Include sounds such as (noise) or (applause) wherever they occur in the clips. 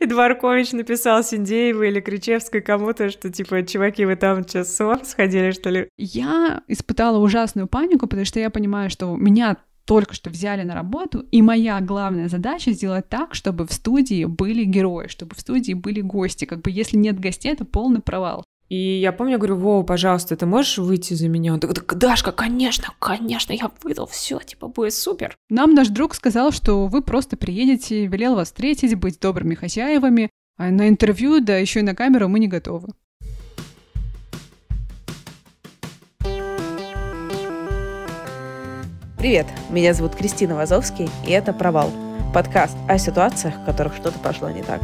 И Дворкович написал Синдееву или Кричевской кому-то, что типа, чуваки, вы там часов сходили, что ли? Я испытала ужасную панику, потому что я понимаю, что меня только что взяли на работу, и моя главная задача сделать так, чтобы в студии были герои, чтобы в студии были гости. Как бы если нет гостей, это полный провал. И я помню, я говорю, Вова, пожалуйста, ты можешь выйти за меня? Он такой, Дашка, конечно, конечно, я выйду, все, типа, будет супер. Нам наш друг сказал, что вы просто приедете, велел вас встретить, быть добрыми хозяевами, а на интервью, да еще и на камеру мы не готовы. Привет, меня зовут Кристина Вазовский, и это «Провал» — подкаст о ситуациях, в которых что-то пошло не так.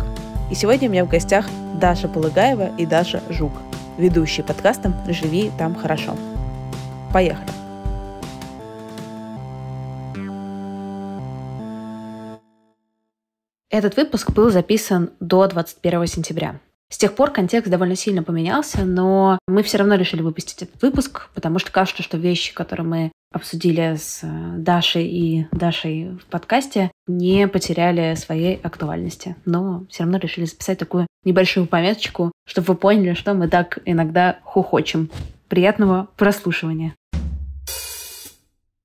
И сегодня у меня в гостях Даша Полыгаева и Даша Жук — Ведущий подкастом «Живи там хорошо». Поехали! Этот выпуск был записан до 21 сентября. С тех пор контекст довольно сильно поменялся, но мы все равно решили выпустить этот выпуск, потому что кажется, что вещи, которые мы обсудили с э, Дашей и Дашей в подкасте, не потеряли своей актуальности. Но все равно решили записать такую небольшую пометочку, чтобы вы поняли, что мы так иногда хухочем. Приятного прослушивания.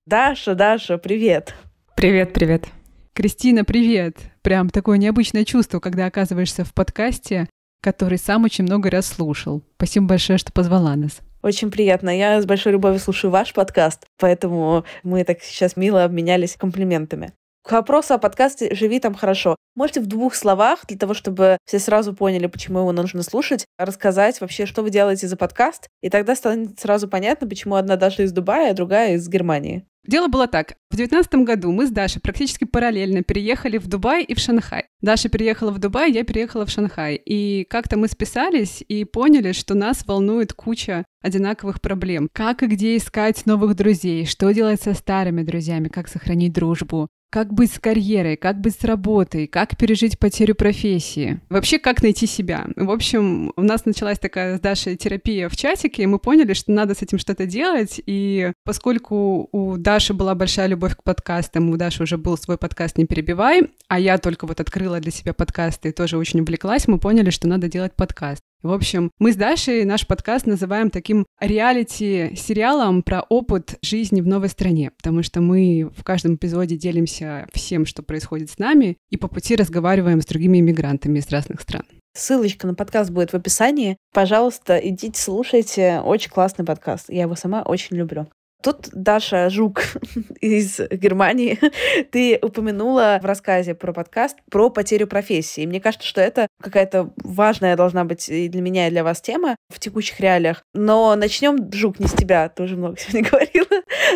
Даша, Даша, привет. Привет, привет. Кристина, привет. Прям такое необычное чувство, когда оказываешься в подкасте который сам очень много раз слушал. Спасибо большое, что позвала нас. Очень приятно. Я с большой любовью слушаю ваш подкаст, поэтому мы так сейчас мило обменялись комплиментами. К вопросу о подкасте «Живи там хорошо». Можете в двух словах, для того, чтобы все сразу поняли, почему его нужно слушать, рассказать вообще, что вы делаете за подкаст, и тогда станет сразу понятно, почему одна Даша из Дубая, а другая из Германии. Дело было так. В 2019 году мы с Дашей практически параллельно переехали в Дубай и в Шанхай. Даша переехала в Дубай, я переехала в Шанхай. И как-то мы списались и поняли, что нас волнует куча одинаковых проблем. Как и где искать новых друзей, что делать со старыми друзьями, как сохранить дружбу, как быть с карьерой, как быть с работой, как пережить потерю профессии, вообще как найти себя. В общем, у нас началась такая с Дашей терапия в чатике, и мы поняли, что надо с этим что-то делать, и поскольку у Даши была большая любовь к подкастам, у Даши уже был свой подкаст «Не перебивай», а я только вот открыла для себя подкасты и тоже очень увлеклась, мы поняли, что надо делать подкаст. В общем, мы с Дашей наш подкаст называем таким реалити-сериалом про опыт жизни в новой стране, потому что мы в каждом эпизоде делимся всем, что происходит с нами, и по пути разговариваем с другими иммигрантами из разных стран. Ссылочка на подкаст будет в описании. Пожалуйста, идите, слушайте. Очень классный подкаст. Я его сама очень люблю. Тут Даша Жук (laughs) из Германии, (laughs) ты упомянула в рассказе про подкаст про потерю профессии. Мне кажется, что это какая-то важная должна быть и для меня, и для вас тема в текущих реалиях. Но начнем, Жук, не с тебя, ты уже много сегодня (laughs) говорила.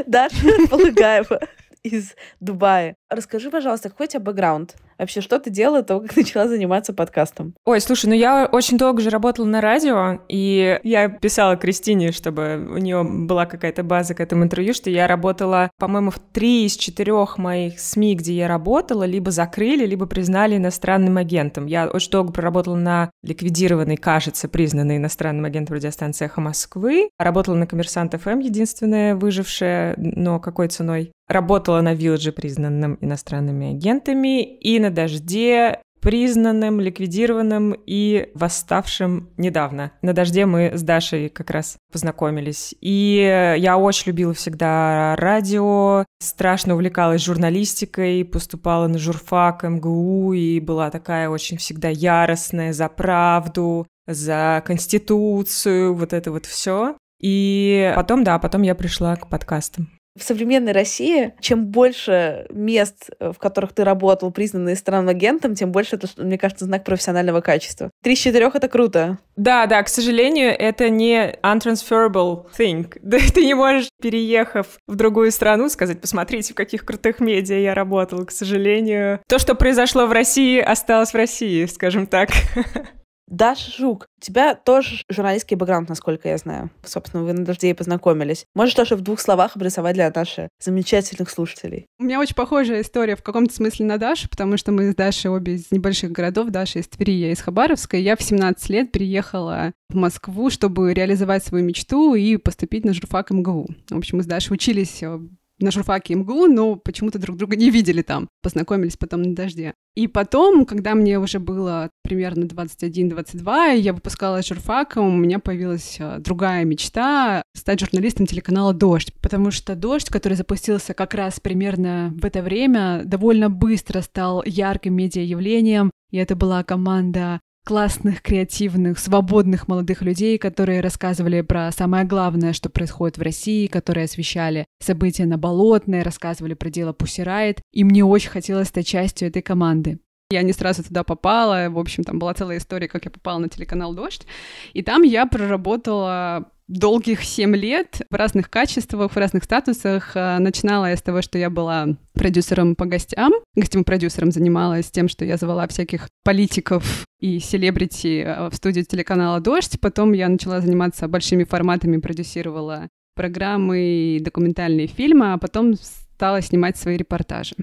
Даша Полыгаева из Дубая. Расскажи, пожалуйста, какой у тебя бэкграунд? Вообще, что ты делала того, как (laughs) начала заниматься подкастом? Ой, слушай, ну я очень долго же работала на радио, и я писала Кристине, чтобы у нее была какая-то база к этому интервью, что я работала, по-моему, в три из четырех моих СМИ, где я работала, либо закрыли, либо признали иностранным агентом. Я очень долго проработала на ликвидированной, кажется, признанной иностранным агентом радиостанции «Эхо Москвы». Работала на «Коммерсант ФМ», эм», единственная выжившая, но какой ценой. Работала на «Вилладже», признанным иностранными агентами, и на дожде, признанным, ликвидированным и восставшим недавно. На дожде мы с Дашей как раз познакомились. И я очень любила всегда радио, страшно увлекалась журналистикой, поступала на журфак МГУ и была такая очень всегда яростная за правду, за конституцию, вот это вот все. И потом, да, потом я пришла к подкастам. В современной России, чем больше мест, э, в которых ты работал, признанные странным агентом, тем больше это, мне кажется, знак профессионального качества. Три из четырех — это круто. Да, да, к сожалению, это не untransferable thing. (laughs) ты не можешь, переехав в другую страну, сказать, посмотрите, в каких крутых медиа я работал. К сожалению, то, что произошло в России, осталось в России, скажем так. (laughs) Даша Жук, у тебя тоже журналистский бэкграунд, насколько я знаю. Собственно, вы на «Дожде» и познакомились. Можешь тоже в двух словах обрисовать для Даши замечательных слушателей? У меня очень похожая история в каком-то смысле на Дашу, потому что мы с Дашей обе из небольших городов. Даша из Твери, я из Хабаровска. Я в 17 лет переехала в Москву, чтобы реализовать свою мечту и поступить на журфак МГУ. В общем, мы с Дашей учились э, на журфаке МГУ, но почему-то друг друга не видели там, познакомились потом на дожде. И потом, когда мне уже было примерно 21-22, я выпускала журфаком, у меня появилась э, другая мечта — стать журналистом телеканала «Дождь», потому что «Дождь», который запустился как раз примерно в это время, довольно быстро стал ярким медиа медиаявлением, и это была команда классных, креативных, свободных молодых людей, которые рассказывали про самое главное, что происходит в России, которые освещали события на Болотной, рассказывали про дело Пусирает, и мне очень хотелось стать частью этой команды. Я не сразу туда попала, в общем, там была целая история, как я попала на телеканал «Дождь», и там я проработала долгих 7 лет в разных качествах, в разных статусах. А, начинала я с того, что я была продюсером по гостям, гостевым продюсером занималась тем, что я звала всяких политиков и селебрити а, в студию телеканала «Дождь». Потом я начала заниматься большими форматами, продюсировала программы и документальные фильмы, а потом стала снимать свои репортажи.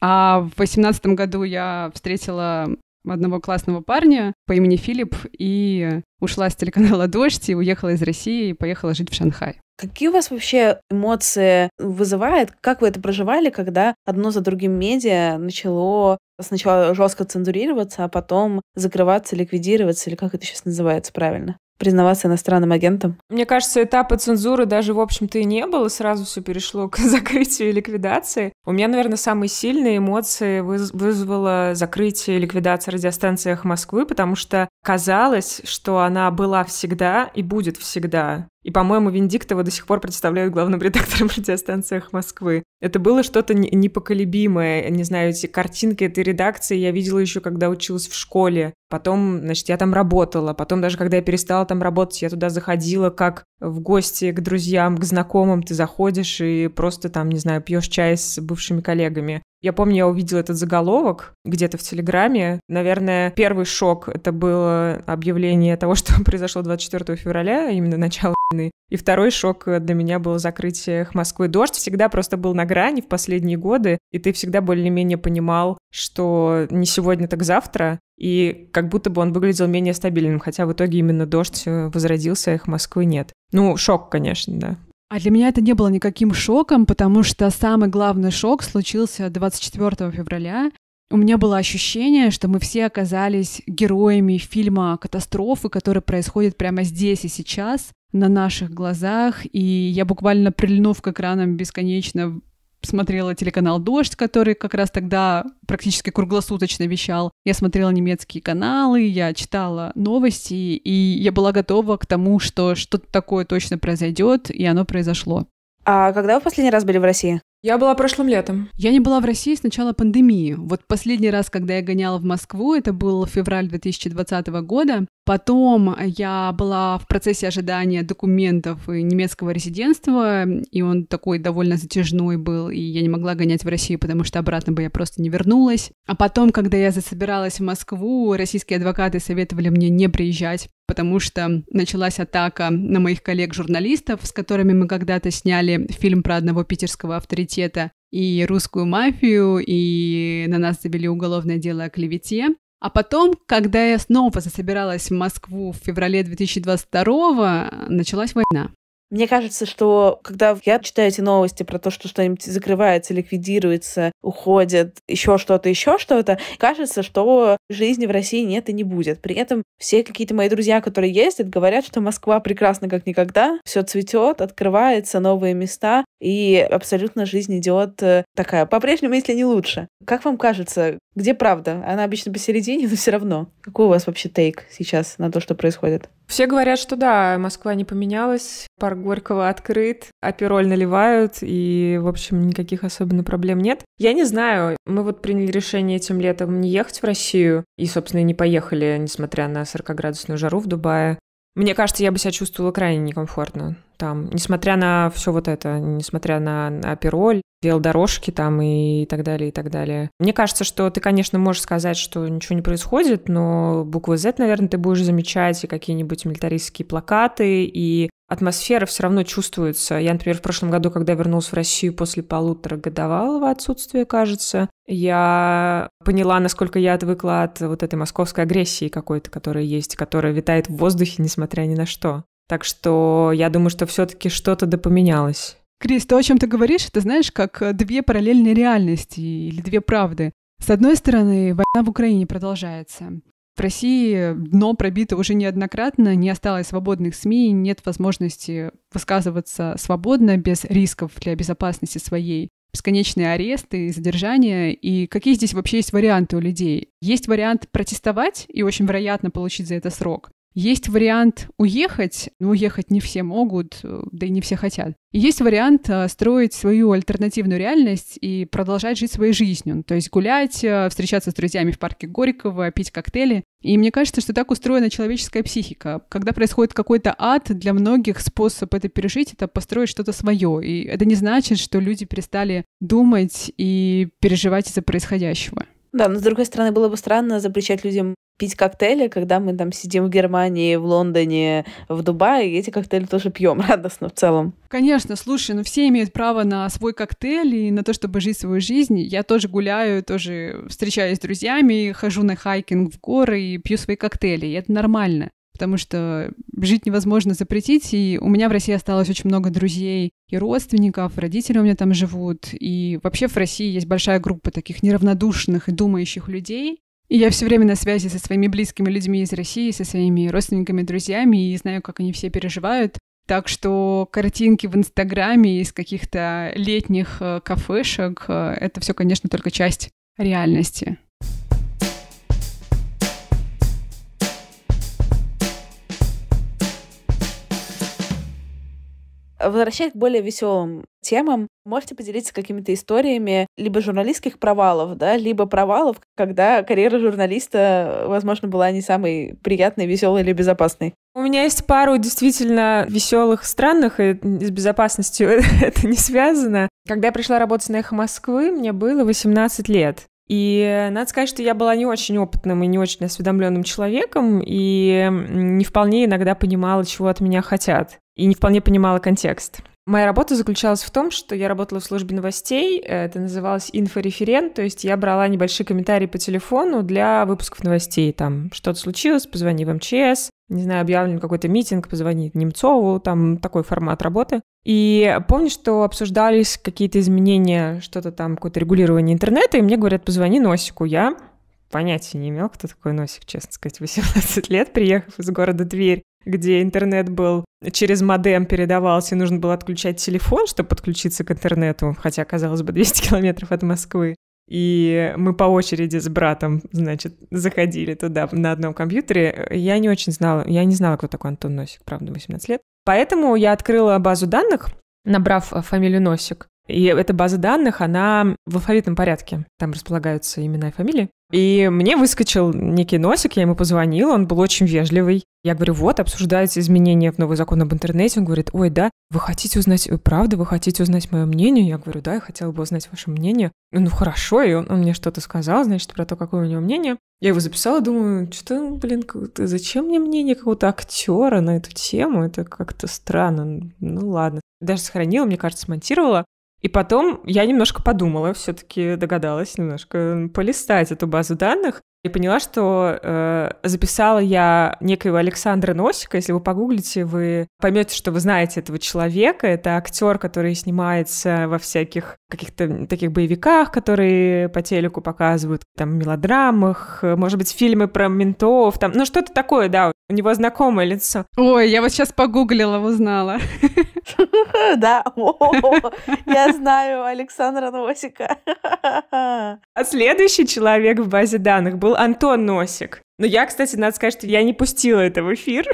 А в восемнадцатом году я встретила одного классного парня по имени Филипп и ушла с телеканала «Дождь» и уехала из России и поехала жить в Шанхай. Какие у вас вообще эмоции вызывает? Как вы это проживали, когда одно за другим медиа начало сначала жестко цензурироваться, а потом закрываться, ликвидироваться, или как это сейчас называется правильно? признаваться иностранным агентом? Мне кажется, этапа цензуры даже, в общем-то, и не было. Сразу все перешло к (laughs) закрытию и ликвидации. У меня, наверное, самые сильные эмоции вызвало закрытие и ликвидация радиостанции «Эхо Москвы», потому что казалось, что она была всегда и будет всегда. И, по-моему, Венедиктова до сих пор представляют главным редактором (laughs) радиостанциях Москвы. Это было что-то непоколебимое. Не знаю, эти картинки этой редакции я видела еще, когда училась в школе. Потом, значит, я там работала. Потом даже, когда я перестала там работать, я туда заходила как в гости к друзьям, к знакомым. Ты заходишь и просто там, не знаю, пьешь чай с бывшими коллегами. Я помню, я увидела этот заголовок где-то в Телеграме. Наверное, первый шок — это было объявление того, (laughs) что произошло 24 февраля, именно начало войны. И второй шок для меня было закрытие Москвы. Дождь всегда просто был на грани в последние годы, и ты всегда более-менее понимал, что не сегодня, так завтра, и как будто бы он выглядел менее стабильным, хотя в итоге именно дождь э, возродился, а их Москвы нет. Ну, шок, конечно, да. А для меня это не было никаким шоком, потому что самый главный шок случился 24 февраля. У меня было ощущение, что мы все оказались героями фильма «Катастрофы», который происходит прямо здесь и сейчас, на наших глазах, и я буквально прильнув к экранам бесконечно смотрела телеканал «Дождь», который как раз тогда практически круглосуточно вещал. Я смотрела немецкие каналы, я читала новости, и я была готова к тому, что что-то такое точно произойдет, и оно произошло. А когда вы последний раз были в России? Я была прошлым летом. Я не была в России с начала пандемии. Вот последний раз, когда я гоняла в Москву, это был февраль 2020 года. Потом я была в процессе ожидания документов и немецкого резидентства, и он такой довольно затяжной был, и я не могла гонять в Россию, потому что обратно бы я просто не вернулась. А потом, когда я засобиралась в Москву, российские адвокаты советовали мне не приезжать, потому что началась атака на моих коллег-журналистов, с которыми мы когда-то сняли фильм про одного питерского авторитета и русскую мафию, и на нас завели уголовное дело о клевете. А потом, когда я снова засобиралась в Москву в феврале 2022 началась война. Мне кажется, что когда я читаю эти новости про то, что что-нибудь закрывается, ликвидируется, уходит, еще что-то, еще что-то, кажется, что жизни в России нет и не будет. При этом все какие-то мои друзья, которые ездят, говорят, что Москва прекрасна как никогда, все цветет, открывается, новые места, и абсолютно жизнь идет э, такая, по-прежнему, если не лучше. Как вам кажется, где правда? Она обычно посередине, но все равно. Какой у вас вообще тейк сейчас на то, что происходит? Все говорят, что да, Москва не поменялась, парк Горького открыт, апероль наливают, и, в общем, никаких особенно проблем нет. Я не знаю, мы вот приняли решение этим летом не ехать в Россию, и, собственно, не поехали, несмотря на 40-градусную жару в Дубае. Мне кажется, я бы себя чувствовала крайне некомфортно там, несмотря на все вот это, несмотря на опероль, велодорожки там и так далее, и так далее. Мне кажется, что ты, конечно, можешь сказать, что ничего не происходит, но буквы Z, наверное, ты будешь замечать и какие-нибудь милитаристские плакаты, и атмосфера все равно чувствуется. Я, например, в прошлом году, когда вернулась в Россию после полутора годовалого отсутствия, кажется, я поняла, насколько я отвыкла от вот этой московской агрессии какой-то, которая есть, которая витает в воздухе, несмотря ни на что. Так что я думаю, что все-таки что-то допоменялось. Крис, то, о чем ты говоришь, это знаешь, как две параллельные реальности или две правды. С одной стороны, война в Украине продолжается. В России дно пробито уже неоднократно, не осталось свободных СМИ, нет возможности высказываться свободно, без рисков для безопасности своей. Бесконечные аресты задержания. И какие здесь вообще есть варианты у людей? Есть вариант протестовать и очень вероятно получить за это срок. Есть вариант уехать, но уехать не все могут, э, да и не все хотят. И есть вариант э, строить свою альтернативную реальность и продолжать жить своей жизнью. То есть гулять, э, встречаться с друзьями в парке Горького, пить коктейли. И мне кажется, что так устроена человеческая психика. Когда происходит какой-то ад, для многих способ это пережить — это построить что-то свое. И это не значит, что люди перестали думать и переживать из-за происходящего. Да, но с другой стороны, было бы странно запрещать людям пить коктейли, когда мы там сидим в Германии, в Лондоне, в Дубае, и эти коктейли тоже пьем (laughs) радостно в целом. Конечно, слушай, ну все имеют право на свой коктейль и на то, чтобы жить свою жизнь. Я тоже гуляю, тоже встречаюсь с друзьями, хожу на хайкинг в горы и пью свои коктейли, и это нормально потому что жить невозможно запретить, и у меня в России осталось очень много друзей и родственников, родители у меня там живут, и вообще в России есть большая группа таких неравнодушных и думающих людей, и я все время на связи со своими близкими людьми из России, со своими родственниками, друзьями, и знаю, как они все переживают. Так что картинки в Инстаграме из каких-то летних э, кафешек э, — это все, конечно, только часть реальности. Возвращаясь к более веселым темам, можете поделиться какими-то историями либо журналистских провалов, да, либо провалов, когда карьера журналиста, возможно, была не самой приятной, веселой или безопасной. У меня есть пару действительно веселых, странных, и с безопасностью (laughs) это не связано. Когда я пришла работать на «Эхо Москвы», мне было 18 лет. И надо сказать, что я была не очень опытным и не очень осведомленным человеком, и не вполне иногда понимала, чего от меня хотят, и не вполне понимала контекст. Моя работа заключалась в том, что я работала в службе новостей, это называлось инфореферент, то есть я брала небольшие комментарии по телефону для выпусков новостей, там что-то случилось, позвони в МЧС, не знаю, объявлен какой-то митинг, позвонить Немцову, там такой формат работы. И помню, что обсуждались какие-то изменения, что-то там, какое-то регулирование интернета, и мне говорят, позвони Носику. Я понятия не имел, кто такой Носик, честно сказать, 18 лет, приехав из города Тверь, где интернет был через модем передавался, и нужно было отключать телефон, чтобы подключиться к интернету, хотя, казалось бы, 200 километров от Москвы. И мы по очереди с братом, значит, заходили туда на одном компьютере. Я не очень знала, я не знала, кто такой Антон Носик, правда, 18 лет. Поэтому я открыла базу данных, набрав э, фамилию Носик. И эта база данных, она в алфавитном порядке. Там располагаются имена и фамилии. И мне выскочил некий носик, я ему позвонила, он был очень вежливый. Я говорю, вот, обсуждаются изменения в новый закон об интернете. Он говорит, ой, да, вы хотите узнать э, правду, вы хотите узнать мое мнение? Я говорю, да, я хотела бы узнать ваше мнение. «Ну, ну, хорошо, и он, он мне что-то сказал, значит, про то, какое у него мнение. Я его записала, думаю, что, блин, зачем мне мнение какого-то актера на эту тему? Это как-то странно. Ну, ладно. Даже сохранила, мне кажется, смонтировала. И потом я немножко подумала, все-таки догадалась немножко полистать эту базу данных и поняла, что э, записала я некоего Александра Носика. Если вы погуглите, вы поймете, что вы знаете этого человека. Это актер, который снимается во всяких каких-то таких боевиках, которые по телеку показывают, там, мелодрамах, э, может быть, фильмы про ментов, там, ну, что-то такое, да, у него знакомое лицо. Ой, я вот сейчас погуглила, узнала. (laughs) Да, я знаю Александра Носика. (laughs) А следующий человек в базе данных был был Антон Носик. Но я, кстати, надо сказать, что я не пустила это в эфир.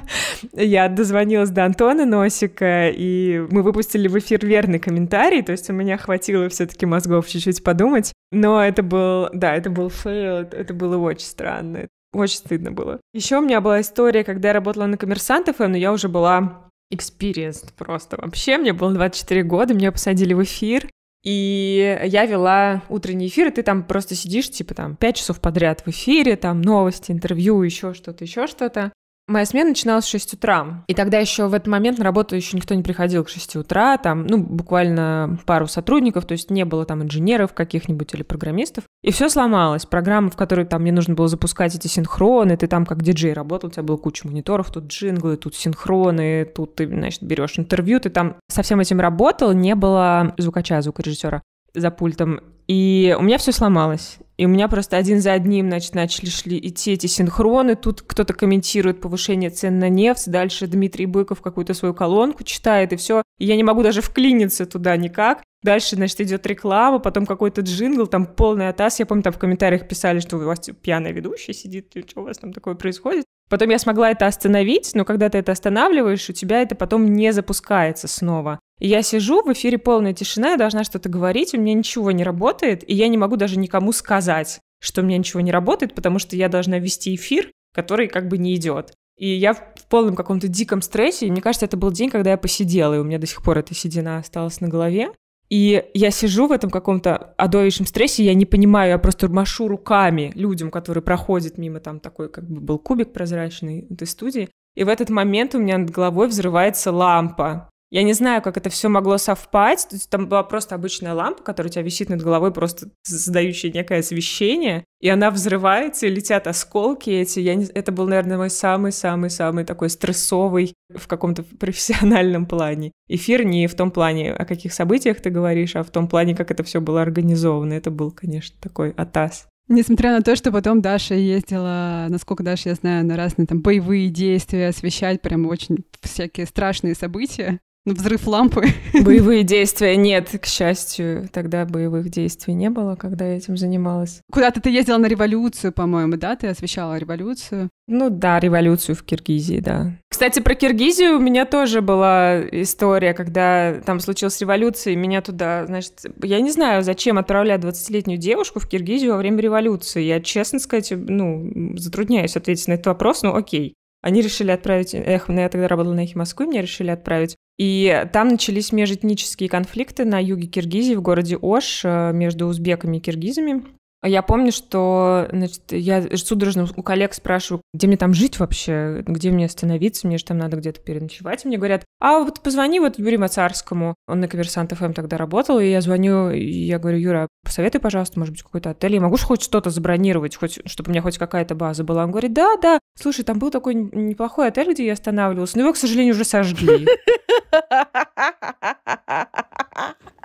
(laughs) я дозвонилась до Антона Носика, и мы выпустили в эфир верный комментарий, то есть у меня хватило все таки мозгов чуть-чуть подумать. Но это был, да, это был фейл, это было очень странно. Очень стыдно было. Еще у меня была история, когда я работала на Коммерсант эм, но я уже была experienced просто вообще. Мне было 24 года, меня посадили в эфир, и я вела утренний эфир, и ты там просто сидишь, типа там, пять часов подряд в эфире, там новости, интервью, еще что-то, еще что-то. Моя смена начиналась в 6 утра. И тогда еще в этот момент на работу еще никто не приходил к 6 утра. Там, ну, буквально пару сотрудников, то есть не было там инженеров каких-нибудь или программистов. И все сломалось. Программа, в которой там мне нужно было запускать эти синхроны, ты там как диджей работал, у тебя была куча мониторов, тут джинглы, тут синхроны, тут ты, значит, берешь интервью, ты там со всем этим работал, не было звукача, звукорежиссера за пультом. И у меня все сломалось. И у меня просто один за одним, значит, начали шли идти эти синхроны. Тут кто-то комментирует повышение цен на нефть. Дальше Дмитрий Быков какую-то свою колонку читает, и все. И я не могу даже вклиниться туда никак. Дальше, значит, идет реклама, потом какой-то джингл, там полный атас. Я помню, там в комментариях писали, что у вас типа, пьяная ведущая сидит, что у вас там такое происходит. Потом я смогла это остановить, но когда ты это останавливаешь, у тебя это потом не запускается снова. Я сижу, в эфире полная тишина, я должна что-то говорить, у меня ничего не работает, и я не могу даже никому сказать, что у меня ничего не работает, потому что я должна вести эфир, который как бы не идет. И я в полном каком-то диком стрессе, и мне кажется, это был день, когда я посидела, и у меня до сих пор эта седина осталась на голове. И я сижу в этом каком-то одовейшем стрессе, я не понимаю, я просто машу руками людям, которые проходят мимо, там такой как бы был кубик прозрачный этой студии. И в этот момент у меня над головой взрывается лампа. Я не знаю, как это все могло совпасть. То есть, там была просто обычная лампа, которая у тебя висит над головой, просто создающая некое освещение. И она взрывается, и летят осколки эти. Я не... Это был, наверное, мой самый-самый-самый такой стрессовый в каком-то (laughs) профессиональном плане. Эфир не в том плане, о каких событиях ты говоришь, а в том плане, как это все было организовано. Это был, конечно, такой атас. Несмотря на то, что потом Даша ездила, насколько Даша, я знаю, на разные там боевые действия, освещать прям очень всякие страшные события. Взрыв лампы. (laughs) Боевые действия нет, к счастью. Тогда боевых действий не было, когда я этим занималась. Куда-то ты ездила на революцию, по-моему, да? Ты освещала революцию. Ну да, революцию в Киргизии, да. Кстати, про Киргизию у меня тоже была история, когда там случилась революция, и меня туда, значит, я не знаю, зачем отправлять 20-летнюю девушку в Киргизию во время революции. Я, честно сказать, ну, затрудняюсь ответить на этот вопрос, ну окей. Они решили отправить, эх, ну, я тогда работала на эхе Москвы, меня решили отправить и там начались межэтнические конфликты на юге Киргизии, в городе Ош, э, между узбеками и киргизами. А я помню, что значит, я судорожно у коллег спрашиваю, где мне там жить вообще, где мне остановиться, мне же там надо где-то переночевать. И мне говорят, а вот позвони вот Юрию Мацарскому, он на Коммерсант ФМ тогда работал, и я звоню, и я говорю, Юра, посоветуй, пожалуйста, может быть, какой-то отель, я могу же хоть что-то забронировать, хоть, чтобы у меня хоть какая-то база была. Он говорит, да, да, слушай, там был такой неплохой отель, где я останавливался, но его, к сожалению, уже сожгли. (laughs)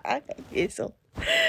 Как весело.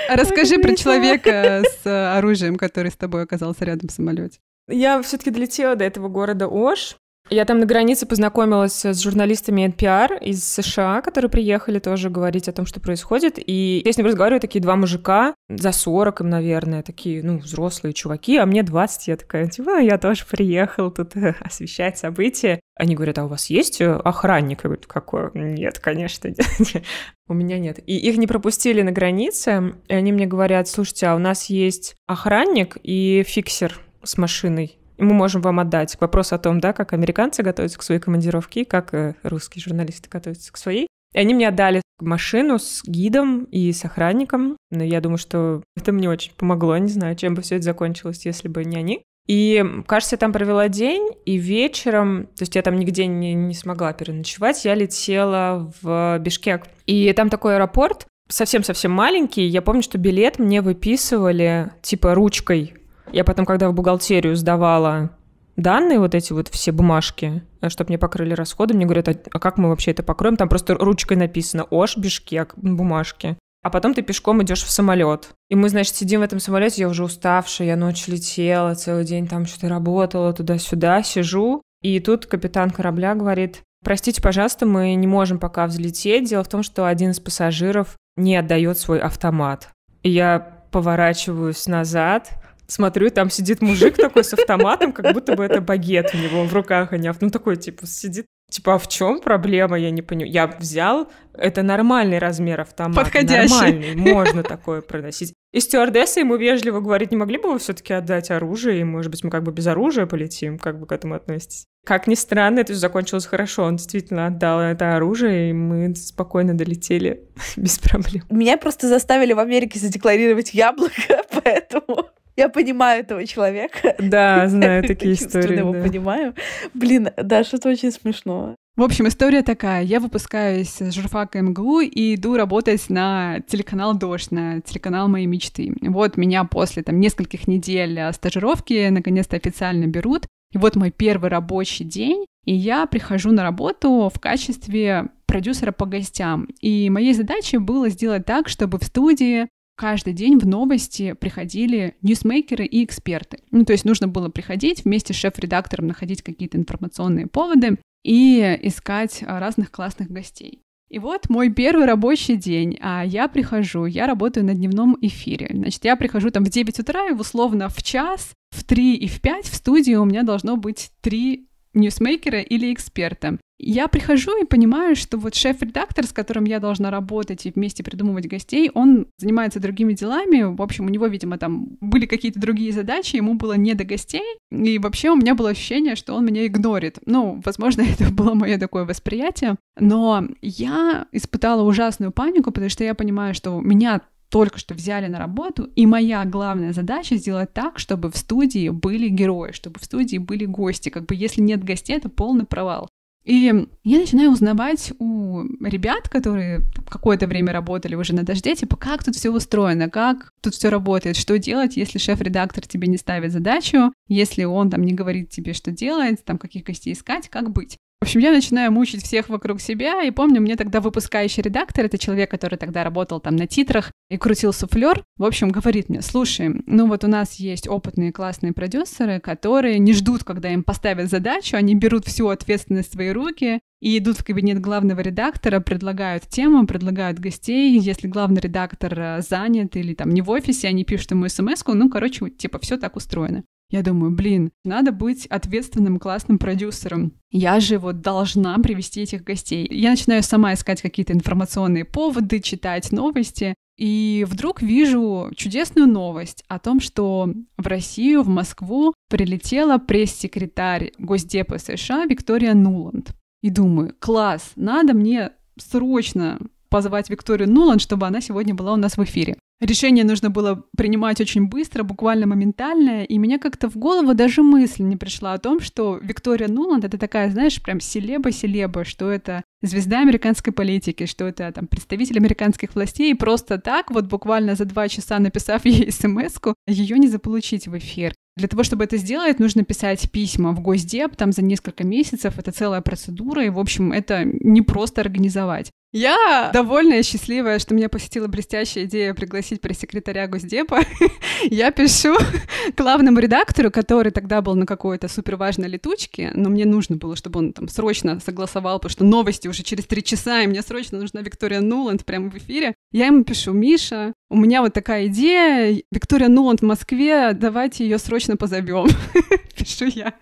Расскажи про человека с э, оружием, который с тобой оказался рядом в самолете. Я все-таки долетела до этого города Ош, я там на границе познакомилась с журналистами NPR из США, которые приехали тоже говорить о том, что происходит. И я с ним разговариваю, такие два мужика, за 40 им, наверное, такие, ну, взрослые чуваки, а мне 20, я такая, типа, «А, я тоже приехал тут (laughs) освещать события. Они говорят, а у вас есть э, охранник? Я говорю, какой? Нет, конечно, нет. (laughs) у меня нет. И их не пропустили на границе, и они мне говорят, слушайте, а у нас есть охранник и фиксер с машиной мы можем вам отдать. Вопрос о том, да, как американцы готовятся к своей командировке, как э, русские журналисты готовятся к своей. И они мне отдали машину с гидом и с охранником. Но я думаю, что это мне очень помогло. Не знаю, чем бы все это закончилось, если бы не они. И, кажется, я там провела день, и вечером, то есть я там нигде не, не смогла переночевать, я летела в Бишкек. И там такой аэропорт, совсем-совсем маленький. Я помню, что билет мне выписывали типа ручкой я потом, когда в бухгалтерию сдавала данные, вот эти вот все бумажки, э, чтобы мне покрыли расходы, мне говорят, а, а как мы вообще это покроем? Там просто ручкой написано «Ош, Бишкек, бумажки». А потом ты пешком идешь в самолет. И мы, значит, сидим в этом самолете, я уже уставшая, я ночью летела, целый день там что-то работала, туда-сюда, сижу. И тут капитан корабля говорит, простите, пожалуйста, мы не можем пока взлететь. Дело в том, что один из пассажиров не отдает свой автомат. И я поворачиваюсь назад, Смотрю, там сидит мужик такой с автоматом, как будто бы это багет у него в руках, а не авто. Ну, такой, типа, сидит. Типа, а в чем проблема, я не понимаю. Я взял, это нормальный размер автомата. Подходящий. Нормальный, можно такое проносить. И стюардесса ему вежливо говорит, не могли бы вы все таки отдать оружие, и, может быть, мы как бы без оружия полетим, как бы к этому относитесь. Как ни странно, это закончилось хорошо. Он действительно отдал это оружие, и мы спокойно долетели (laughs) без проблем. Меня просто заставили в Америке задекларировать яблоко, (laughs) поэтому я понимаю этого человека. Да, (laughs) знаю такие истории. Я его понимаю. Блин, да, что-то очень смешно. В общем, история такая. Я выпускаюсь с журфака МГУ и иду работать на телеканал «Дождь», на телеканал «Мои мечты». Вот меня после там нескольких недель э, стажировки наконец-то официально берут. И вот мой первый рабочий день, и я прихожу на работу в качестве продюсера по гостям. И моей задачей было сделать так, чтобы в студии каждый день в новости приходили ньюсмейкеры и эксперты. Ну, то есть нужно было приходить вместе с шеф-редактором, находить какие-то информационные поводы и искать а, разных классных гостей. И вот мой первый рабочий день, а я прихожу, я работаю на дневном эфире. Значит, я прихожу там в 9 утра и условно в час, в 3 и в 5 в студии у меня должно быть 3 ньюсмейкера или эксперта. Я прихожу и понимаю, что вот шеф-редактор, с которым я должна работать и вместе придумывать гостей, он занимается другими делами. В общем, у него, видимо, там были какие-то другие задачи, ему было не до гостей. И вообще у меня было ощущение, что он меня игнорит. Ну, возможно, (laughs) это было мое такое восприятие. Но я испытала ужасную панику, потому что я понимаю, что меня только что взяли на работу, и моя главная задача сделать так, чтобы в студии были герои, чтобы в студии были гости. Как бы если нет гостей, это полный провал. И я начинаю узнавать у ребят, которые какое-то время работали уже на дожде, типа, как тут все устроено, как тут все работает, что делать, если шеф-редактор тебе не ставит задачу, если он там не говорит тебе, что делать, там, каких гостей искать, как быть. В общем, я начинаю мучить всех вокруг себя, и помню, мне тогда выпускающий редактор, это человек, который тогда работал там на титрах и крутил суфлер, в общем, говорит мне, слушай, ну вот у нас есть опытные классные продюсеры, которые не ждут, когда им поставят задачу, они берут всю ответственность в свои руки, и идут в кабинет главного редактора, предлагают тему, предлагают гостей. Если главный редактор э, занят или там не в офисе, они пишут ему смс -ку. ну, короче, типа, все так устроено. Я думаю, блин, надо быть ответственным классным продюсером. Я же вот должна привести этих гостей. Я начинаю сама искать какие-то информационные поводы, читать новости. И вдруг вижу чудесную новость о том, что в Россию, в Москву прилетела пресс-секретарь Госдепа США Виктория Нуланд. И думаю, класс, надо мне срочно позвать Викторию Нуланд, чтобы она сегодня была у нас в эфире решение нужно было принимать очень быстро, буквально моментально, и меня как-то в голову даже мысль не пришла о том, что Виктория Нуланд — это такая, знаешь, прям селеба-селеба, что это звезда американской политики, что это а, там представитель американских властей, и просто так, вот буквально за два часа написав (laughs) ей смс ее не заполучить в эфир. Для того, чтобы это сделать, нужно писать письма в Госдеп, там за несколько месяцев, это целая процедура, и, в общем, это не просто организовать. Я довольная и счастливая, что меня посетила блестящая идея пригласить пресс-секретаря Госдепа. (laughs) Я пишу (laughs) главному редактору, который тогда был на какой-то суперважной летучке, но мне нужно было, чтобы он там срочно согласовал, потому что новости уже уже через три часа, и мне срочно нужна Виктория Нуланд прямо в эфире. Я ему пишу, Миша, у меня вот такая идея, Виктория Нуланд в Москве, давайте ее срочно позовем. (laughs) Пишу я.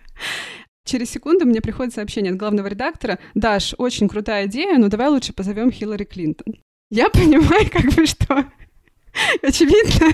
Через секунду мне приходит сообщение от главного редактора, Даш, очень крутая идея, но давай лучше позовем Хиллари Клинтон. Я (laughs) понимаю, как бы что (laughs) Очевидно,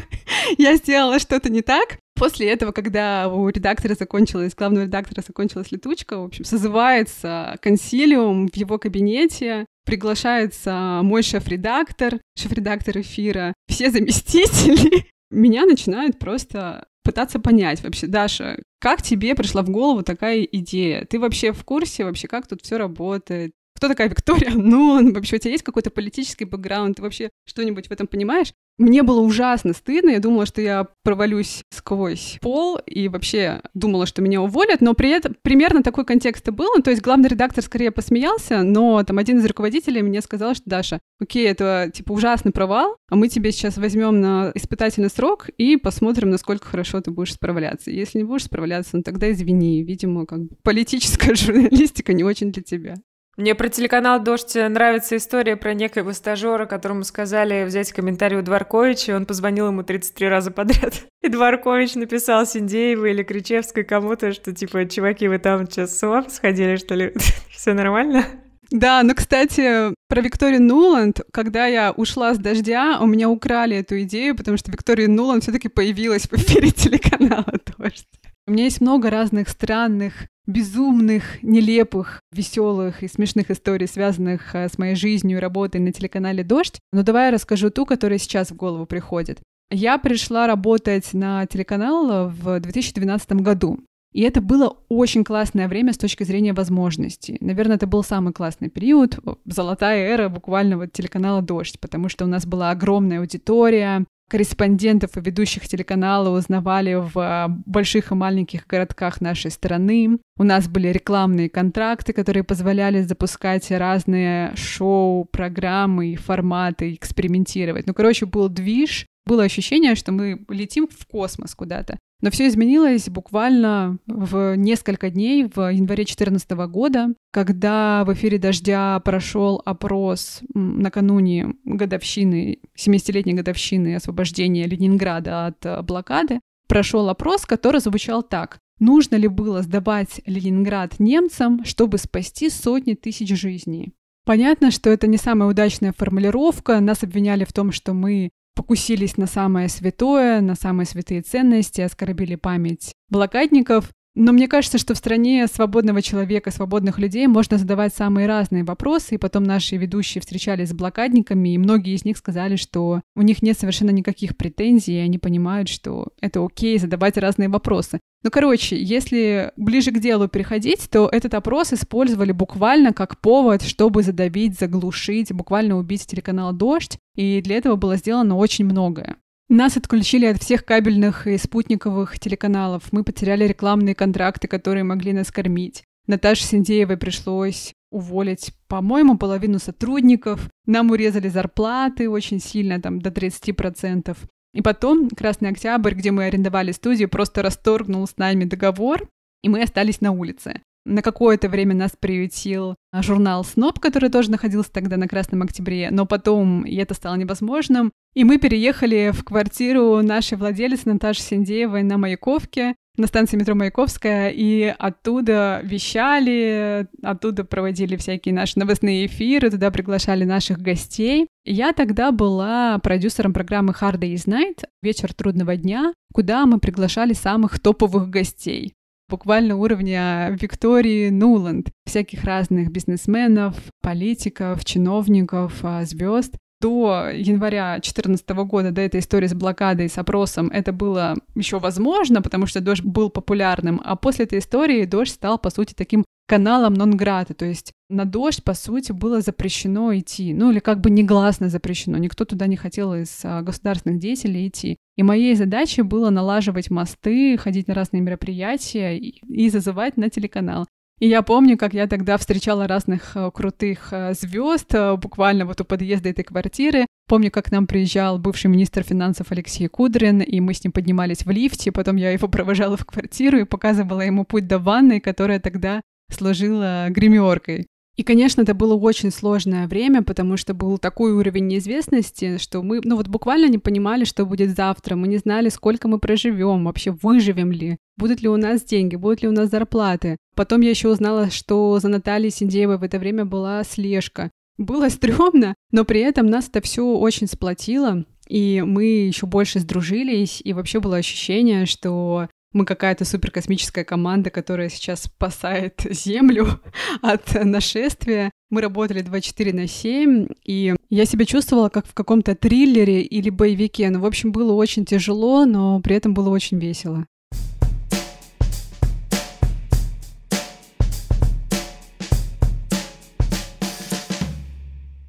я сделала что-то не так, после этого, когда у редактора закончилась, главного редактора закончилась летучка, в общем, созывается консилиум в его кабинете, приглашается мой шеф-редактор, шеф-редактор эфира, все заместители. (laughs) Меня начинают просто пытаться понять вообще, Даша, как тебе пришла в голову такая идея? Ты вообще в курсе вообще, как тут все работает? кто такая Виктория (laughs) Ну, вообще у тебя есть какой-то политический бэкграунд, ты вообще что-нибудь в этом понимаешь? Мне было ужасно стыдно, я думала, что я провалюсь сквозь пол и вообще думала, что меня уволят, но при этом примерно такой контекст и был, ну, то есть главный редактор скорее посмеялся, но там один из руководителей мне сказал, что Даша, окей, это типа ужасный провал, а мы тебе сейчас возьмем на испытательный срок и посмотрим, насколько хорошо ты будешь справляться. Если не будешь справляться, ну тогда извини, видимо, как бы политическая (laughs) журналистика не очень для тебя. Мне про телеканал «Дождь» нравится история про некоего стажера, которому сказали взять комментарий у Дворковича, и он позвонил ему 33 раза подряд. (laughs) И Дворкович написал Синдееву или Кричевской кому-то, что типа, чуваки, вы там сейчас с ума сходили, что ли? (laughs) Все нормально? Да, ну, кстати, про Викторию Нуланд, когда я ушла с дождя, у меня украли эту идею, потому что Виктория Нуланд все таки появилась (laughs) в эфире телеканала «Дождь». У меня есть много разных странных безумных, нелепых, веселых и смешных историй, связанных э, с моей жизнью и работой на телеканале «Дождь». Но давай я расскажу ту, которая сейчас в голову приходит. Я пришла работать на телеканал в 2012 году. И это было очень классное время с точки зрения возможностей. Наверное, это был самый классный период, золотая эра буквально вот телеканала «Дождь», потому что у нас была огромная аудитория, корреспондентов и ведущих телеканала узнавали в а, больших и маленьких городках нашей страны. У нас были рекламные контракты, которые позволяли запускать разные шоу, программы, и форматы, экспериментировать. Ну, короче, был движ, было ощущение, что мы летим в космос куда-то. Но все изменилось буквально в несколько дней, в январе 2014 года, когда в эфире «Дождя» прошел опрос накануне годовщины, 70-летней годовщины освобождения Ленинграда от э, блокады. Прошел опрос, который звучал так. Нужно ли было сдавать Ленинград немцам, чтобы спасти сотни тысяч жизней? Понятно, что это не самая удачная формулировка. Нас обвиняли в том, что мы покусились на самое святое, на самые святые ценности, оскорбили память блокадников. Но мне кажется, что в стране свободного человека, свободных людей можно задавать самые разные вопросы, и потом наши ведущие встречались с блокадниками, и многие из них сказали, что у них нет совершенно никаких претензий, и они понимают, что это окей задавать разные вопросы. Ну, короче, если ближе к делу переходить, то этот опрос использовали буквально как повод, чтобы задавить, заглушить, буквально убить телеканал «Дождь», и для этого было сделано очень многое. Нас отключили от всех кабельных и спутниковых телеканалов. Мы потеряли рекламные контракты, которые могли нас кормить. Наташе Синдеевой пришлось уволить, по-моему, половину сотрудников. Нам урезали зарплаты очень сильно, там, до 30%. И потом Красный Октябрь, где мы арендовали студию, просто расторгнул с нами договор, и мы остались на улице. На какое-то время нас приютил а, журнал «Сноб», который тоже находился тогда на Красном Октябре, но потом и это стало невозможным. И мы переехали в квартиру нашей владелицы Наташи Синдеевой на Маяковке, на станции метро Маяковская, и оттуда вещали, оттуда проводили всякие наши новостные эфиры, туда приглашали наших гостей. Я тогда была продюсером программы Hard Day's Night «Вечер трудного дня», куда мы приглашали самых топовых гостей буквально уровня Виктории Нуланд, всяких разных бизнесменов, политиков, чиновников, а, звезд до января 2014 года, до этой истории с блокадой, с опросом, это было еще возможно, потому что дождь был популярным, а после этой истории дождь стал, по сути, таким каналом Нонграда, то есть на дождь, по сути, было запрещено идти, ну или как бы негласно запрещено, никто туда не хотел из а, государственных деятелей идти. И моей задачей было налаживать мосты, ходить на разные мероприятия и, и зазывать на телеканал. И я помню, как я тогда встречала разных э, крутых э, звезд, э, буквально вот у подъезда этой квартиры. Помню, как к нам приезжал бывший министр финансов Алексей Кудрин, и мы с ним поднимались в лифте, потом я его (laughs) провожала в квартиру и показывала ему путь до ванной, которая тогда служила гримеркой. И, конечно, это было очень сложное время, потому что был такой уровень неизвестности, что мы, ну вот буквально не понимали, что будет завтра, мы не знали, сколько мы проживем, вообще выживем ли, будут ли у нас деньги, будут ли у нас зарплаты. Потом я еще узнала, что за Натальей Синдеевой в это время была слежка. Было стрёмно, но при этом нас это все очень сплотило, и мы еще больше сдружились, и вообще было ощущение, что мы какая-то суперкосмическая команда, которая сейчас спасает (laughs) Землю от нашествия. Мы работали 24 на 7, и я себя чувствовала как в каком-то триллере или боевике. Ну, в общем, было очень тяжело, но при этом было очень весело.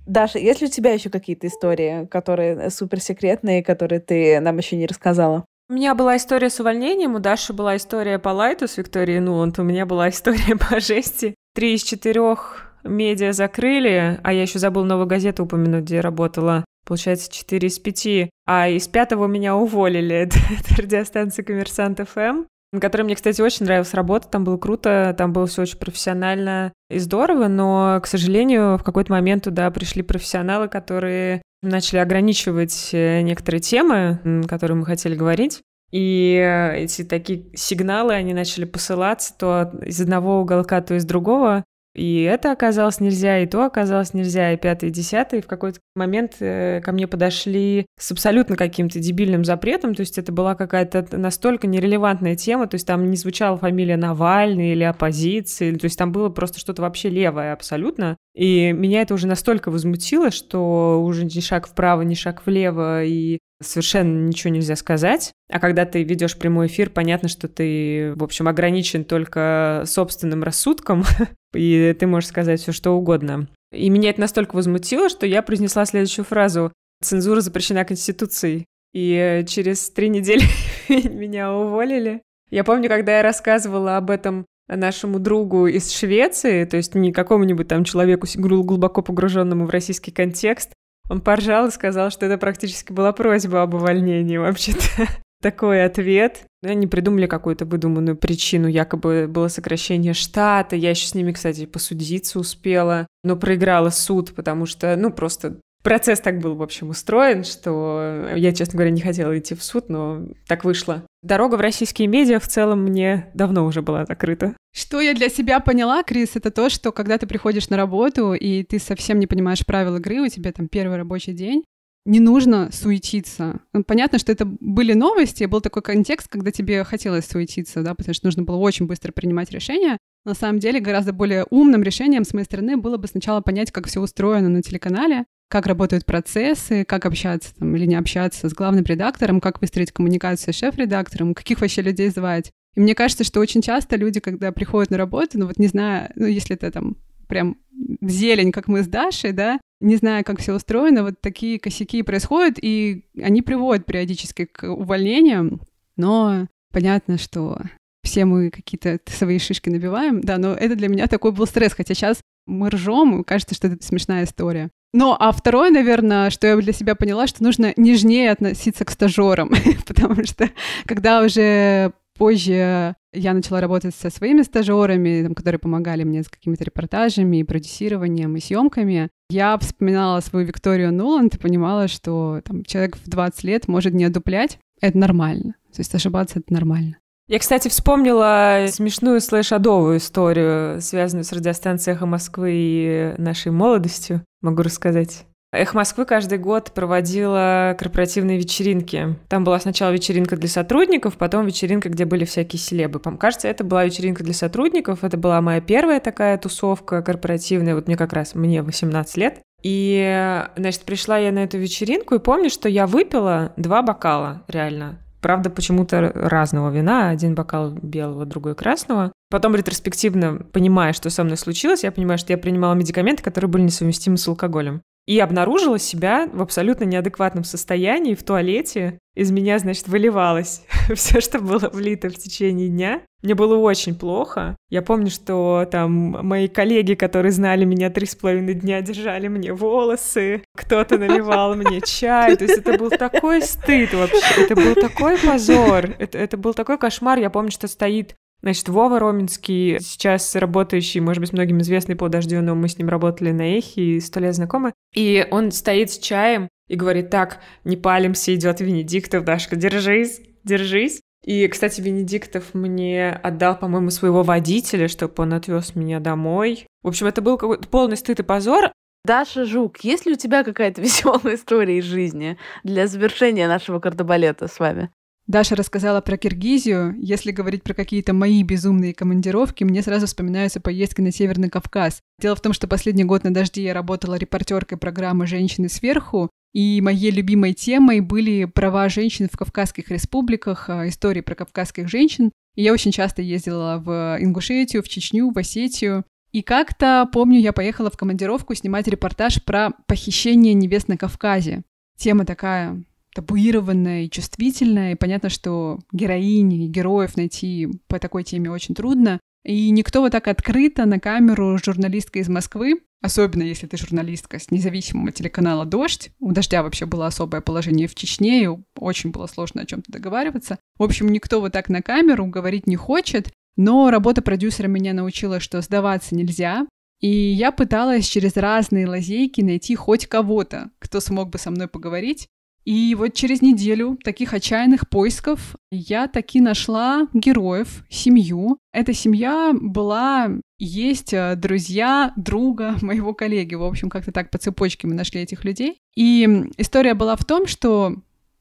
Даша, есть ли у тебя еще какие-то истории, которые суперсекретные, которые ты нам еще не рассказала? У меня была история с увольнением, у Даши была история по лайту с Викторией Нуланд, у меня была (laughs) история по жести. Три из четырех медиа закрыли, а я еще забыл новую газету упомянуть, где я работала. Получается, четыре из пяти, А из пятого меня уволили. (laughs) это радиостанция «Коммерсант ФМ» на которой мне, кстати, очень нравилась работа, там было круто, там было все очень профессионально и здорово, но, к сожалению, в какой-то момент туда пришли профессионалы, которые начали ограничивать э, некоторые темы, которые мы хотели говорить. И э, эти такие сигналы, они начали посылаться то из одного уголка, то из другого. И это оказалось нельзя, и то оказалось нельзя, и пятое, и десятое. И в какой-то момент э, ко мне подошли с абсолютно каким-то дебильным запретом, то есть это была какая-то настолько нерелевантная тема, то есть там не звучала фамилия Навальный или оппозиции, то есть там было просто что-то вообще левое абсолютно. И меня это уже настолько возмутило, что уже ни шаг вправо, ни шаг влево, и совершенно ничего нельзя сказать. А когда ты ведешь прямой эфир, понятно, что ты, в общем, ограничен только собственным рассудком, (laughs) и ты можешь сказать все что угодно. И меня это настолько возмутило, что я произнесла следующую фразу. Цензура запрещена Конституцией. И э, через три недели (laughs) меня уволили. Я помню, когда я рассказывала об этом нашему другу из Швеции, то есть не какому-нибудь там человеку глубоко погруженному в российский контекст, он поржал и сказал, что это практически была просьба об увольнении вообще-то. (laughs) Такой ответ. Они придумали какую-то выдуманную причину, якобы было сокращение штата. Я еще с ними, кстати, посудиться успела, но проиграла суд, потому что, ну, просто Процесс так был, в общем, устроен, что я, честно говоря, не хотела идти в суд, но так вышло. Дорога в российские медиа в целом мне давно уже была закрыта. Что я для себя поняла, Крис, это то, что когда ты приходишь на работу, и ты совсем не понимаешь правил игры, у тебя там первый рабочий день, не нужно суетиться. Ну, понятно, что это были новости, был такой контекст, когда тебе хотелось суетиться, да, потому что нужно было очень быстро принимать решения. На самом деле, гораздо более умным решением с моей стороны было бы сначала понять, как все устроено на телеканале, как работают процессы, как общаться там, или не общаться с главным редактором, как выстроить коммуникацию с шеф-редактором, каких вообще людей звать. И мне кажется, что очень часто люди, когда приходят на работу, ну вот не знаю, ну если это там прям зелень, как мы с Дашей, да, не знаю, как все устроено, вот такие косяки происходят, и они приводят периодически к увольнениям, но понятно, что все мы какие-то свои шишки набиваем, да, но это для меня такой был стресс, хотя сейчас мы ржем, и кажется, что это смешная история. Ну, а второе, наверное, что я для себя поняла, что нужно нежнее относиться к стажерам, (laughs) потому что когда уже позже я начала работать со своими стажерами, там, которые помогали мне с какими-то репортажами и продюсированием и съемками. Я вспоминала свою Викторию Нуланд и понимала, что там, человек в 20 лет может не одуплять. Это нормально. То есть ошибаться — это нормально. Я, кстати, вспомнила смешную слэш-адовую историю, связанную с радиостанцией «Эхо Москвы» и нашей молодостью, могу рассказать. «Эх Москвы» каждый год проводила корпоративные вечеринки. Там была сначала вечеринка для сотрудников, потом вечеринка, где были всякие селебы. По-моему, Кажется, это была вечеринка для сотрудников. Это была моя первая такая тусовка корпоративная. Вот мне как раз, мне 18 лет. И, значит, пришла я на эту вечеринку и помню, что я выпила два бокала, реально. Правда, почему-то разного вина. Один бокал белого, другой красного. Потом ретроспективно, понимая, что со мной случилось, я понимаю, что я принимала медикаменты, которые были несовместимы с алкоголем. И обнаружила себя в абсолютно неадекватном состоянии в туалете. Из меня, значит, выливалось (laughs) все, что было влито в течение дня. Мне было очень плохо. Я помню, что там мои коллеги, которые знали меня три с половиной дня, держали мне волосы, кто-то наливал мне (laughs) чай. То есть это был такой стыд вообще, это был такой позор, это, это был такой кошмар. Я помню, что стоит Значит, Вова Роминский, сейчас работающий, может быть, многим известный по дождю, мы с ним работали на эхе и сто лет знакомы. И он стоит с чаем и говорит, так, не палимся, идет Венедиктов, Дашка, держись, держись. И, кстати, Венедиктов мне отдал, по-моему, своего водителя, чтобы он отвез меня домой. В общем, это был какой-то полный стыд и позор. Даша Жук, есть ли у тебя какая-то (laughs) веселая история из жизни для завершения нашего кардебалета с вами? Даша рассказала про Киргизию. Если говорить про какие-то мои безумные командировки, мне сразу вспоминаются поездки на Северный Кавказ. Дело в том, что последний год на дожде я работала репортеркой программы «Женщины сверху», и моей любимой темой были права женщин в Кавказских республиках, э, истории про кавказских женщин. И я очень часто ездила в Ингушетию, в Чечню, в Осетию. И как-то, помню, я поехала в командировку снимать репортаж про похищение невест на Кавказе. Тема такая табуированная и чувствительная, и понятно, что героини и героев найти по такой теме очень трудно. И никто вот так открыто на камеру журналистка из Москвы, особенно если ты журналистка с независимого телеканала «Дождь», у «Дождя» вообще было особое положение в Чечне, и очень было сложно о чем-то договариваться. В общем, никто вот так на камеру говорить не хочет, но работа продюсера меня научила, что сдаваться нельзя, и я пыталась через разные лазейки найти хоть кого-то, кто смог бы со мной поговорить. И вот через неделю таких отчаянных поисков я таки нашла героев, семью. Эта семья была, есть э, друзья друга (laughs) моего коллеги. В общем, как-то так по цепочке мы нашли этих людей. И история была в том, что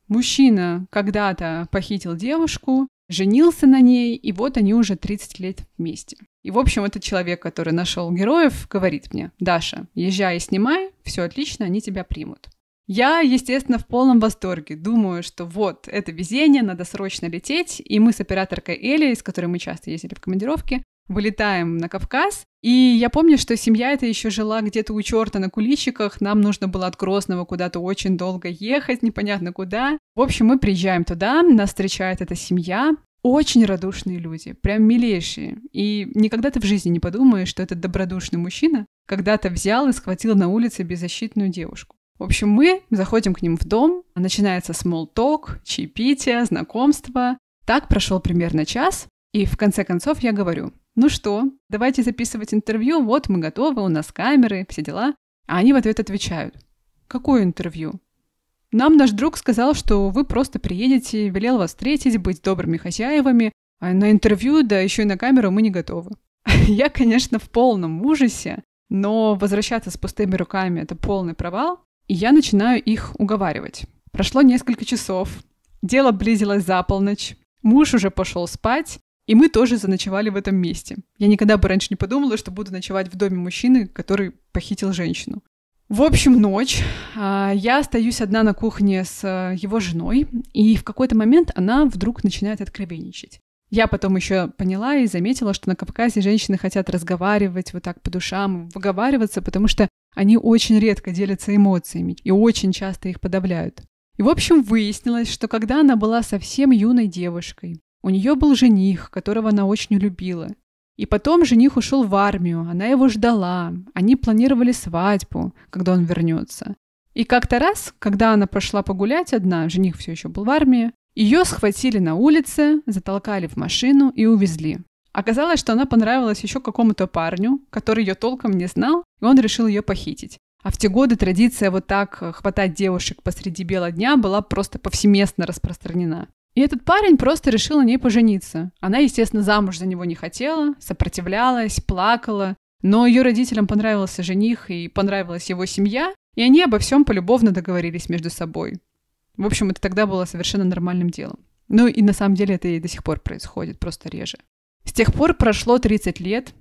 мужчина когда-то похитил девушку, женился на ней, и вот они уже 30 лет вместе. И, в общем, этот человек, который нашел героев, говорит мне, Даша, езжай и снимай, все отлично, они тебя примут. Я, естественно, в полном восторге. Думаю, что вот, это везение, надо срочно лететь. И мы с операторкой Элей, с которой мы часто ездили в командировки, вылетаем на Кавказ. И я помню, что семья эта еще жила где-то у черта на куличиках. Нам нужно было от Грозного куда-то очень долго ехать, непонятно куда. В общем, мы приезжаем туда, нас встречает эта семья. Очень радушные люди, прям милейшие. И никогда ты в жизни не подумаешь, что этот добродушный мужчина когда-то взял и схватил на улице беззащитную девушку. В общем, мы заходим к ним в дом, начинается small talk, чаепитие, знакомство. Так прошел примерно час, и в конце концов я говорю, ну что, давайте записывать интервью, вот мы готовы, у нас камеры, все дела. А они в ответ отвечают, какое интервью? Нам наш друг сказал, что вы просто приедете, велел вас встретить, быть добрыми хозяевами, а на интервью, да еще и на камеру мы не готовы. (laughs) Я, конечно, в полном ужасе, но возвращаться с пустыми руками — это полный провал и я начинаю их уговаривать. Прошло несколько часов, дело близилось за полночь, муж уже пошел спать, и мы тоже заночевали в этом месте. Я никогда бы раньше не подумала, что буду ночевать в доме мужчины, который похитил женщину. В общем, ночь. А, я остаюсь одна на кухне с э, его женой, и в какой-то момент она вдруг начинает откровенничать. Я потом еще поняла и заметила, что на Кавказе женщины хотят разговаривать вот так по душам, выговариваться, потому что они очень редко делятся эмоциями и очень часто их подавляют. И в общем выяснилось, что когда она была совсем юной девушкой, у нее был жених, которого она очень любила. И потом жених ушел в армию, она его ждала, они планировали свадьбу, когда он вернется. И как-то раз, когда она пошла погулять одна, жених все еще был в армии, ее схватили на улице, затолкали в машину и увезли. Оказалось, что она понравилась еще какому-то парню, который ее толком не знал, и он решил ее похитить. А в те годы традиция вот так э, хватать девушек посреди бела дня была просто повсеместно распространена. И этот парень просто решил на ней пожениться. Она, естественно, замуж за него не хотела, сопротивлялась, плакала. Но ее родителям понравился жених и понравилась его семья, и они обо всем полюбовно договорились между собой. В общем, это тогда было совершенно нормальным делом. Ну и на самом деле это и до сих пор происходит, просто реже. С тех пор прошло 30 лет.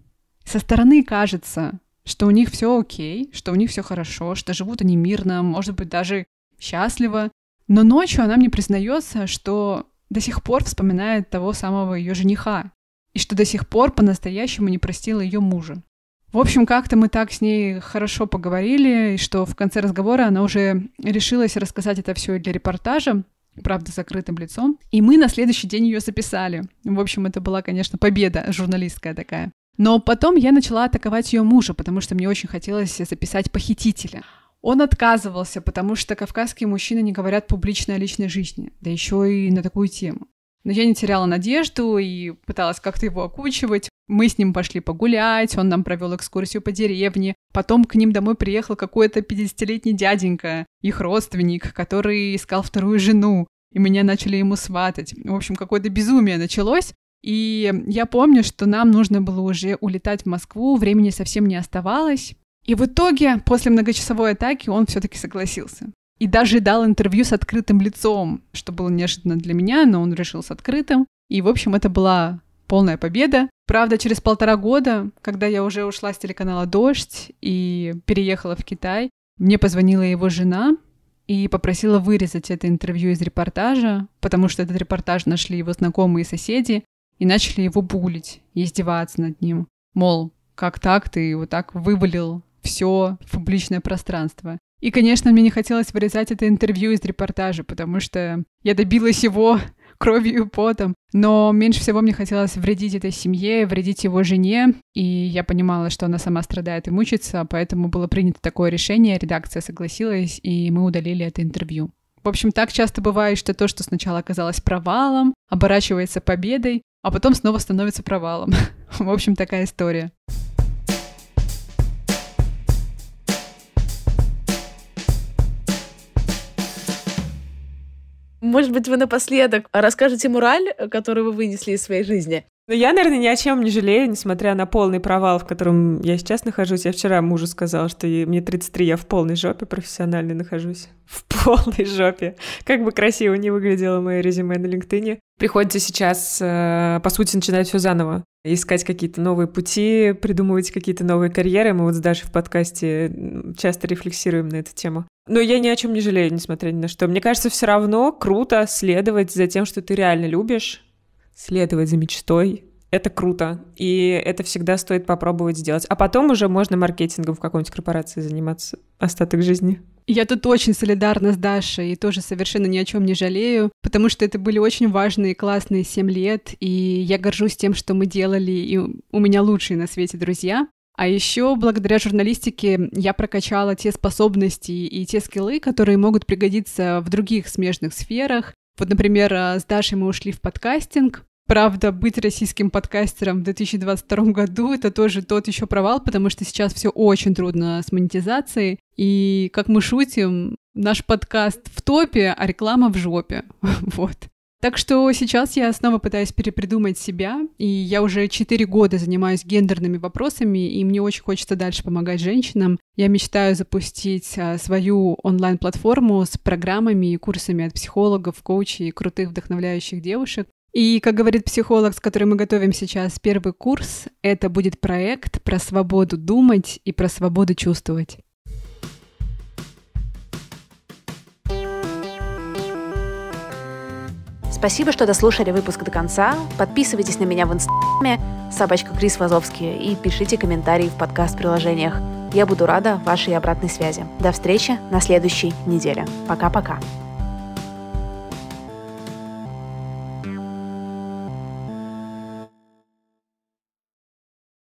Со стороны кажется, что у них все окей, что у них все хорошо, что живут они мирно, может быть, даже счастливо. Но ночью она мне признается, что до сих пор вспоминает того самого ее жениха, и что до сих пор по-настоящему не простила ее мужа. В общем, как-то мы так с ней хорошо поговорили, что в конце разговора она уже решилась рассказать это все для репортажа, правда, закрытым лицом. И мы на следующий день ее записали. В общем, это была, конечно, победа журналистская такая. Но потом я начала атаковать ее мужа, потому что мне очень хотелось записать похитителя. Он отказывался, потому что кавказские мужчины не говорят публично о личной жизни, да еще и на такую тему. Но я не теряла надежду и пыталась как-то его окучивать. Мы с ним пошли погулять, он нам провел экскурсию по деревне. Потом к ним домой приехал какой-то 50-летний дяденька, их родственник, который искал вторую жену. И меня начали ему сватать. В общем, какое-то безумие началось. И я помню, что нам нужно было уже улетать в Москву, времени совсем не оставалось. И в итоге, после многочасовой атаки, он все-таки согласился. И даже дал интервью с открытым лицом, что было неожиданно для меня, но он решил с открытым. И, в общем, это была полная победа. Правда, через полтора года, когда я уже ушла с телеканала «Дождь» и переехала в Китай, мне позвонила его жена и попросила вырезать это интервью из репортажа, потому что этот репортаж нашли его знакомые и соседи и начали его булить и издеваться над ним. Мол, как так ты вот так вывалил все в публичное пространство. И, конечно, мне не хотелось вырезать это интервью из репортажа, потому что я добилась его кровью и потом. Но меньше всего мне хотелось вредить этой семье, вредить его жене, и я понимала, что она сама страдает и мучается, поэтому было принято такое решение, редакция согласилась, и мы удалили это интервью. В общем, так часто бывает, что то, что сначала оказалось провалом, оборачивается победой, а потом снова становится провалом. (laughs) В общем, такая история. Может быть, вы напоследок расскажете мураль, который вы вынесли из своей жизни? Но ну, я, наверное, ни о чем не жалею, несмотря на полный провал, в котором я сейчас нахожусь. Я вчера мужу сказала, что мне 33, я в полной жопе профессионально нахожусь. (laughs) В полной жопе. Как бы красиво не выглядело мое резюме на LinkedIn. Приходится сейчас, э, по сути, начинать все заново искать какие-то новые пути, придумывать какие-то новые карьеры. Мы вот с Дашей в подкасте часто рефлексируем на эту тему. Но я ни о чем не жалею, несмотря ни на что. Мне кажется, все равно круто следовать за тем, что ты реально любишь, следовать за мечтой, это круто, и это всегда стоит попробовать сделать. А потом уже можно маркетингом в какой-нибудь корпорации заниматься остаток жизни. Я тут очень солидарна с Дашей и тоже совершенно ни о чем не жалею, потому что это были очень важные, классные семь лет, и я горжусь тем, что мы делали, и у меня лучшие на свете друзья. А еще благодаря журналистике я прокачала те способности и те скиллы, которые могут пригодиться в других смежных сферах. Вот, например, э, с Дашей мы ушли в подкастинг, Правда, быть российским подкастером в 2022 году — это тоже тот еще провал, потому что сейчас все очень трудно с монетизацией. И, как мы шутим, наш подкаст в топе, а реклама в жопе. (laughs) вот. Так что сейчас я снова пытаюсь перепридумать себя, и я уже четыре года занимаюсь гендерными вопросами, и мне очень хочется дальше помогать женщинам. Я мечтаю запустить а, свою онлайн-платформу с программами и курсами от психологов, коучей и крутых вдохновляющих девушек, и, как говорит психолог, с которым мы готовим сейчас первый курс, это будет проект про свободу думать и про свободу чувствовать. Спасибо, что дослушали выпуск до конца. Подписывайтесь на меня в инстаграме собачка Крис Вазовский и пишите комментарии в подкаст-приложениях. Я буду рада вашей обратной связи. До встречи на следующей неделе. Пока-пока.